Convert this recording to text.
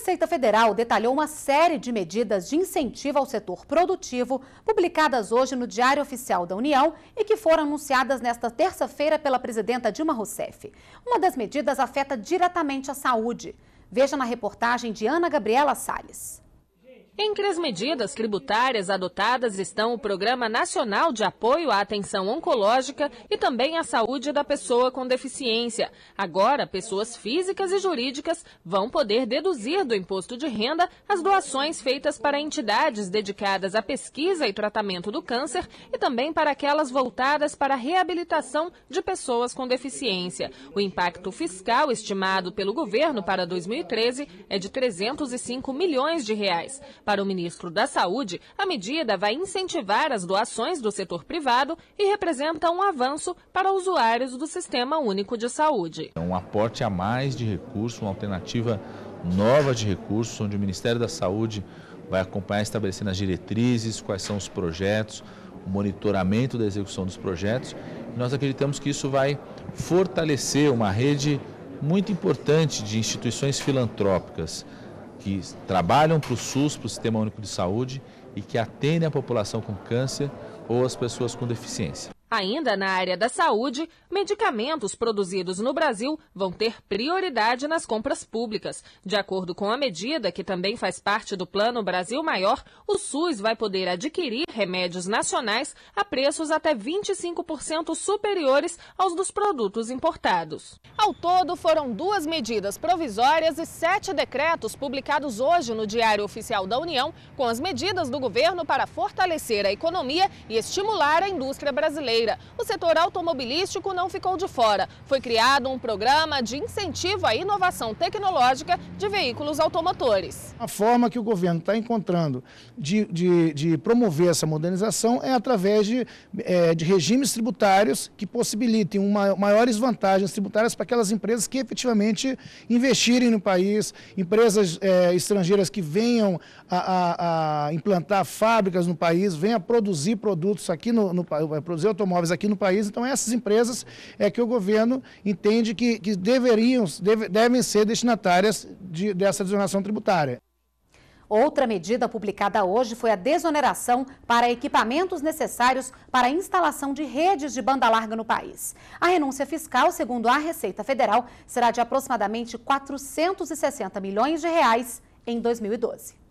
Receita Federal detalhou uma série de medidas de incentivo ao setor produtivo, publicadas hoje no Diário Oficial da União e que foram anunciadas nesta terça-feira pela presidenta Dilma Rousseff. Uma das medidas afeta diretamente a saúde. Veja na reportagem de Ana Gabriela Salles. Entre as medidas tributárias adotadas estão o Programa Nacional de Apoio à Atenção Oncológica e também à Saúde da Pessoa com Deficiência. Agora, pessoas físicas e jurídicas vão poder deduzir do imposto de renda as doações feitas para entidades dedicadas à pesquisa e tratamento do câncer e também para aquelas voltadas para a reabilitação de pessoas com deficiência. O impacto fiscal estimado pelo governo para 2013 é de 305 milhões de reais. Para o ministro da Saúde, a medida vai incentivar as doações do setor privado e representa um avanço para usuários do Sistema Único de Saúde. É um aporte a mais de recursos, uma alternativa nova de recursos, onde o Ministério da Saúde vai acompanhar estabelecendo as diretrizes, quais são os projetos, o monitoramento da execução dos projetos. nós acreditamos que isso vai fortalecer uma rede muito importante de instituições filantrópicas que trabalham para o SUS, para o Sistema Único de Saúde, e que atendem a população com câncer ou as pessoas com deficiência. Ainda na área da saúde, medicamentos produzidos no Brasil vão ter prioridade nas compras públicas. De acordo com a medida, que também faz parte do Plano Brasil Maior, o SUS vai poder adquirir remédios nacionais a preços até 25% superiores aos dos produtos importados. Ao todo, foram duas medidas provisórias e sete decretos publicados hoje no Diário Oficial da União com as medidas do governo para fortalecer a economia e estimular a indústria brasileira. O setor automobilístico não ficou de fora. Foi criado um programa de incentivo à inovação tecnológica de veículos automotores. A forma que o governo está encontrando de, de, de promover essa modernização é através de, é, de regimes tributários que possibilitem uma, maiores vantagens tributárias para aquelas empresas que efetivamente investirem no país, empresas é, estrangeiras que venham a, a, a implantar fábricas no país, venham a produzir produtos aqui no, país, produzir automóveis automóveis aqui no país. Então, essas empresas é que o governo entende que, que deveriam, deve, devem ser destinatárias de, dessa desoneração tributária. Outra medida publicada hoje foi a desoneração para equipamentos necessários para a instalação de redes de banda larga no país. A renúncia fiscal, segundo a Receita Federal, será de aproximadamente 460 milhões de reais em 2012.